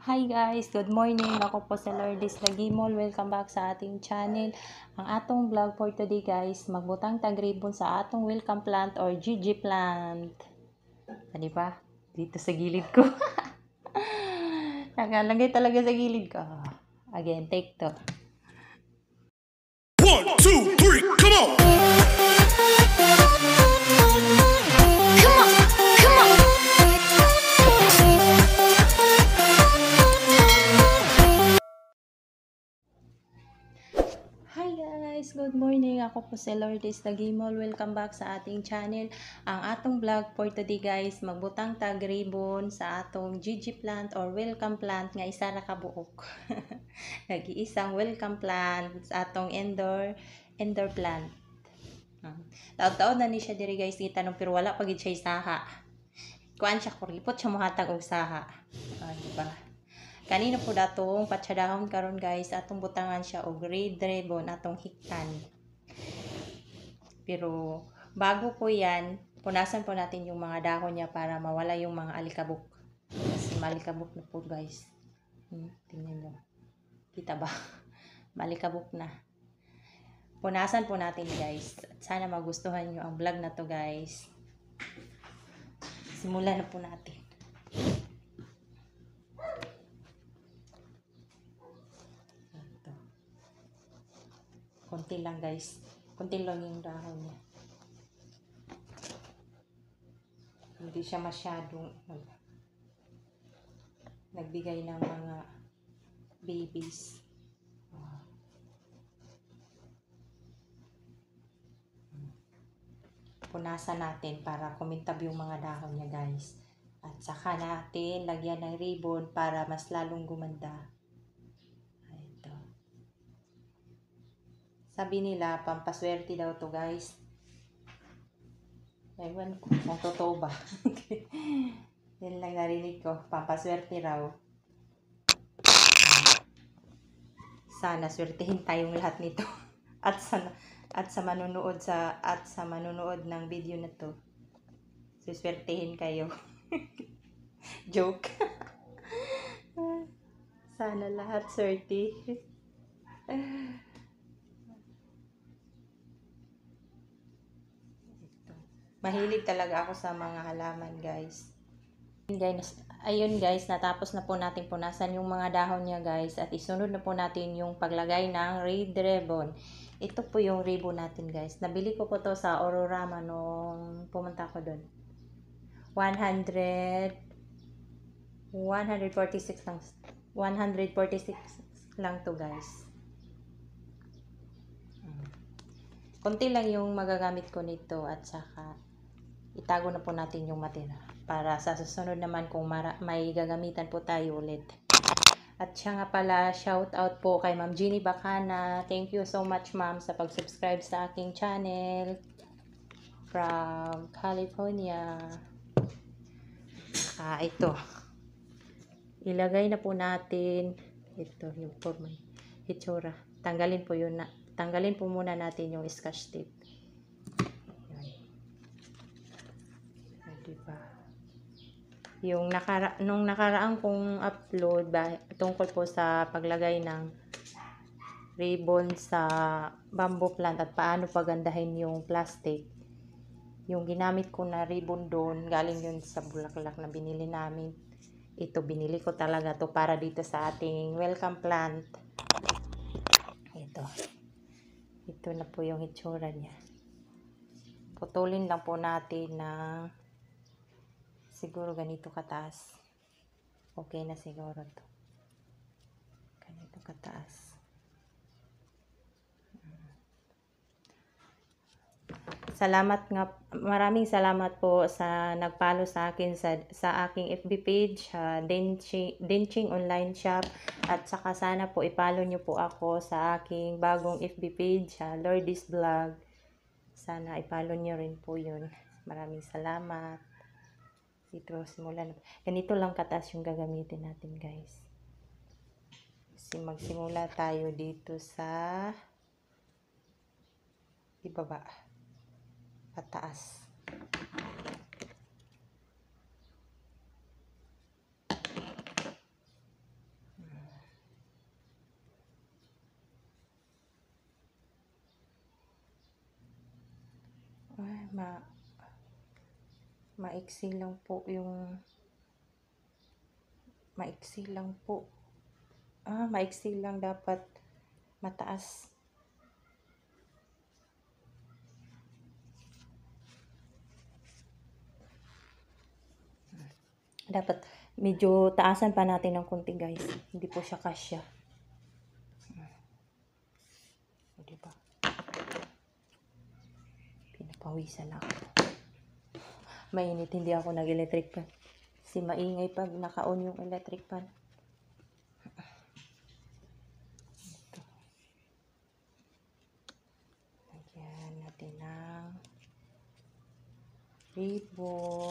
Hi guys! Good morning! Ako po sa Lourdes Lagimol. Welcome back sa ating channel. Ang atong vlog for today guys, magbutang tagribon sa atong welcome plant or GG plant. Ano ba? Dito sa gilid ko. Nakalagay talaga sa gilid ko. Again, take to. ako po si Lourdes Dagimol. Welcome back sa ating channel. Ang atong vlog for today guys, magbutang tag ribbon sa atong GG plant or welcome plant nga isa ra kabuok. Nag-iisang welcome plant sa atong indoor indoor plant. Ah. Taon-taon na ni siya diri guys gitanong pero wala pa gid siya isaha. Kuan siya kuripot siya mohatag og saha. Ah, di ba? kanina po datong patsadahon karon guys atong butangan siya og red ribbon atong hiktan pero bago po yan, punasan po natin yung mga dahon niya para mawala yung mga alikabok. Kasi malikabok na po guys. Hmm, tingnan nyo. Kita ba? malikabok na. Punasan po natin guys. sana magustuhan nyo ang vlog na to guys. Simulan na po natin. Kunti lang guys. Kunti lang yung dahon niya. Hindi siya masyadong ano, nagbigay ng mga babies. punasan natin para kumintab yung mga dahon niya guys. At saka natin lagyan ng ribbon para mas lalong gumanda. Sabi nila, pampaswerte daw to guys. Ewan ko kung totoo ba. Yan lang narinig ko. Pampaswerte raw. Sana swertihin tayong lahat nito. At sa, at sa manunood sa at sa manunood ng video na to. Suswertihin kayo. Joke. Sana lahat swerte. Mahilig talaga ako sa mga halaman, guys. ayun guys, natapos na po natin punasan yung mga dahon niya guys at isunod na po natin yung paglagay ng red ribbon. Ito po yung ribbon natin guys. Nabili ko po to sa Ororama nung pumunta ko doon. 100 146 lang 146 lang to guys. Konti lang yung magagamit ko nito at saka itago na po natin yung matina para sa susunod naman kung may gagamitan po tayo ulit. At siya nga pala, shout out po kay Ma'am Jeannie Bacana. Thank you so much ma'am sa pag-subscribe sa aking channel from California. Ah, ito. Ilagay na po natin ito yung forma, hitsura. Tanggalin po yun na. Tanggalin po muna natin yung scotch tape. yung nakara nung nakaraang kong upload tungkol po sa paglagay ng ribbon sa bamboo plant at paano pagandahin yung plastic. Yung ginamit ko na ribbon doon, galing yun sa bulaklak na binili namin. Ito, binili ko talaga to para dito sa ating welcome plant. Ito. Ito na po yung itsura niya. Putulin lang po natin ng siguro ganito kataas. Okay na siguro to. Ganito kataas. Hmm. Salamat nga, maraming salamat po sa nagpalo sa akin sa, sa aking FB page, uh, Denching, Denching Online Shop. At saka sana po ipalo niyo po ako sa aking bagong FB page, uh, Lordis Vlog. Sana ipalo niyo rin po yun. Maraming salamat. Dito simulan. Ganito lang katas yung gagamitin natin guys. Kasi magsimula tayo dito sa ibaba. Pataas. Ay, ah, ma maiksi lang po yung maiksi lang po ah maiksi lang dapat mataas dapat medyo taasan pa natin ng konti guys hindi po siya kasya o ba diba? pinapawisan ako mainit hindi ako nag-electric fan. Si maingay pag naka-on yung electric fan. Ito. Lagyan natin ng ribbon.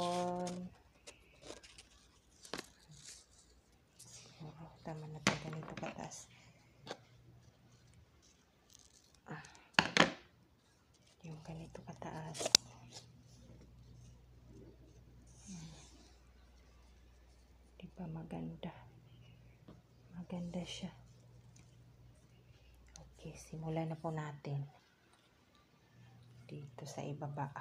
pa maganda maganda siya okay simulan na po natin dito sa ibaba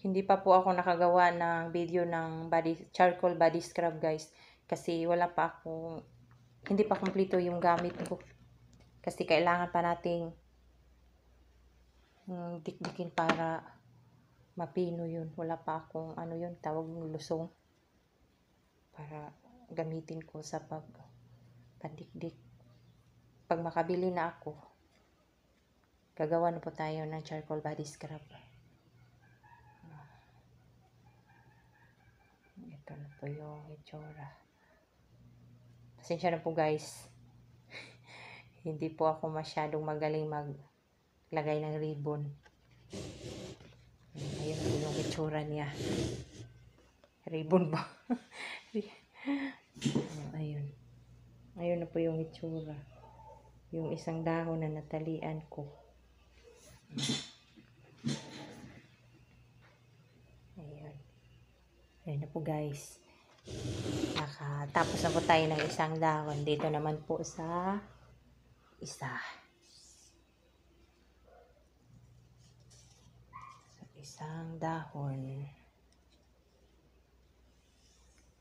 hindi pa po ako nakagawa ng video ng body, charcoal body scrub guys kasi wala pa akong, hindi pa kumpleto yung gamit ko kasi kailangan pa nating mm, dikdikin para mapino yun. Wala pa akong ano yun, tawag ng lusong para gamitin ko sa pag pandikdik. Pag makabili na ako, gagawa na po tayo ng charcoal body scrub. Ito na po yung itsura. Pasensya na po guys. Hindi po ako masyadong magaling mag lagay ng ribbon. Ayun po yung itsura niya. Ribbon ba? Ayun. Ayun na po yung itsura. Yung isang dahon na natalian ko. Ayun. Ayun na po guys. Nakatapos na po tayo ng isang dahon. Dito naman po sa isa. isang dahon.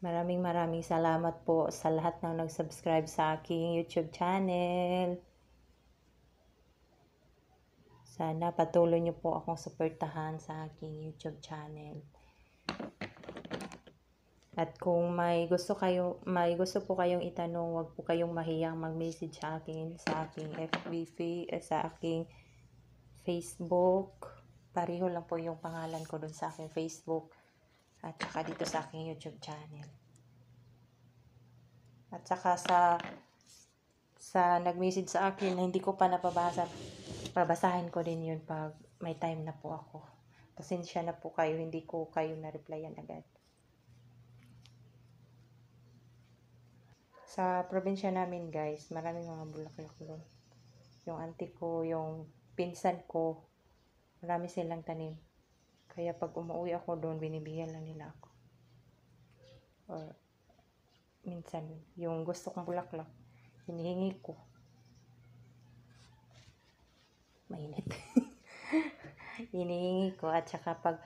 Maraming maraming salamat po sa lahat ng nag-subscribe sa aking YouTube channel. Sana patuloy niyo po akong suportahan sa aking YouTube channel. At kung may gusto kayo, may gusto po kayong itanong, wag po kayong mahiyang mag-message sa akin sa aking FB, sa aking Facebook. Pareho lang po yung pangalan ko dun sa aking Facebook at saka dito sa aking YouTube channel. At saka sa sa nag-message sa akin na hindi ko pa napabasa, pabasahin ko din yun pag may time na po ako. Pasensya na po kayo, hindi ko kayo na-replyan agad. Sa probinsya namin guys, maraming mga bulaklak doon. Yung auntie ko, yung pinsan ko, Marami silang tanim. Kaya pag umuwi ako doon, binibigyan lang nila ako. Or, minsan, yung gusto kong bulaklak, hinihingi ko. Mainit. hinihingi ko. At saka pag,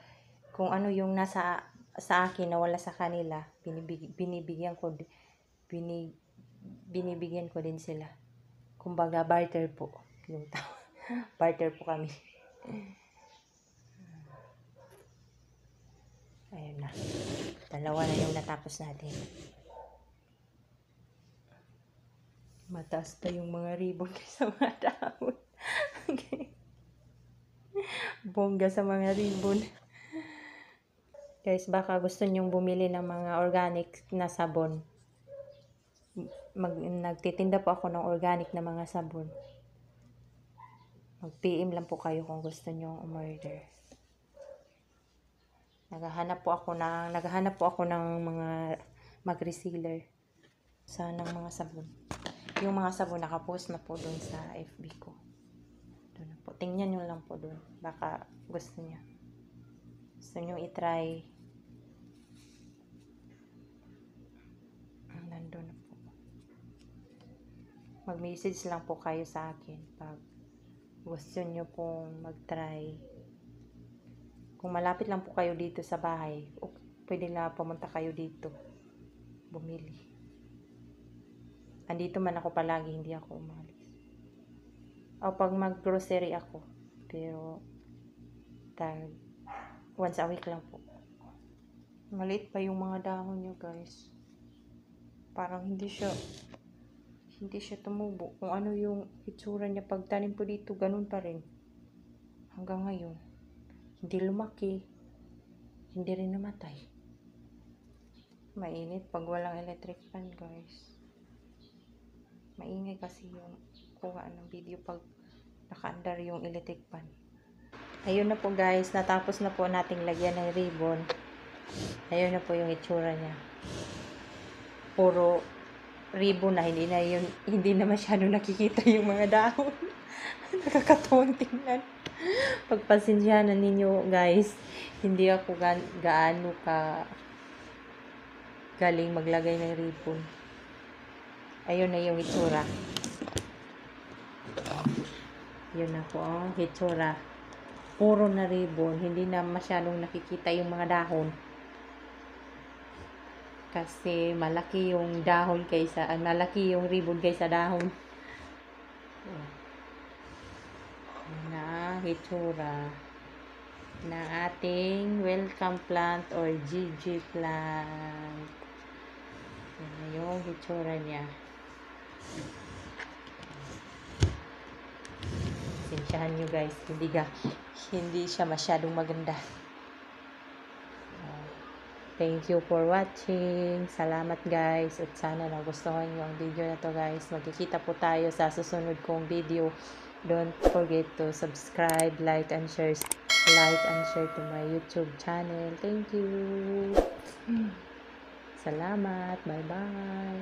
kung ano yung nasa sa akin na wala sa kanila, binibig, binibigyan ko, binig, binibigyan ko din sila. Kumbaga, barter po. Yung tawag. barter po kami. Ayun na. Dalawa na yung natapos natin. Mataas pa yung mga ribbon kaysa mga dahon. okay. Bongga sa mga ribbon. Guys, baka gusto nyong bumili ng mga organic na sabon. Mag, nagtitinda po ako ng organic na mga sabon. Mag-PM lang po kayo kung gusto nyong umorder. Naghahanap po ako ng naghahanap po ako ng mga mag-resealer sa ng mga sabon. Yung mga sabon nakapost na po doon sa FB ko. Doon po. Tingnan niyo lang po doon. Baka gusto niyo. Gusto niyo i-try. Ah, Nandoon na po. Mag-message lang po kayo sa akin pag gusto niyo pong mag-try kung malapit lang po kayo dito sa bahay, pwede na pumunta kayo dito. Bumili. Andito man ako palagi, hindi ako umalis. O pag mag-grocery ako, pero tag, once a week lang po. Maliit pa yung mga dahon nyo, guys. Parang hindi siya hindi siya tumubo. Kung ano yung itsura niya pagtanim po dito, ganun pa rin. Hanggang ngayon. Hindi lumaki, hindi rin namatay. Mainit pag walang electric fan, guys. Maingay kasi yung kuha ng video pag nakaandar yung electric fan. Ayun na po guys, natapos na po nating lagyan ng ribbon. Ayun na po yung itsura niya. Puro ribbon na hindi na yun, hindi na masyado nakikita yung mga dahon. Nakakatuwang tingnan. Pagpasensyahan na ninyo, guys. Hindi ako ga gaano ka galing maglagay ng ribbon. Ayun na yung itsura. Yun ako ang oh, itsura. Puro na ribbon. Hindi na masyadong nakikita yung mga dahon. Kasi malaki yung dahon kaysa, malaki yung ribbon kaysa dahon. Oh ang hitsura ng ating welcome plant or GG plant. Yan yung hitsura niya. Sinsyahan nyo guys, hindi, ga, hindi siya masyadong maganda. Thank you for watching. Salamat guys. At sana nagustuhan ang video na to guys. Magkikita po tayo sa susunod kong video. Don't forget to subscribe, like, and share. Like and share to my YouTube channel. Thank you. Hmm. Salamat. Bye-bye.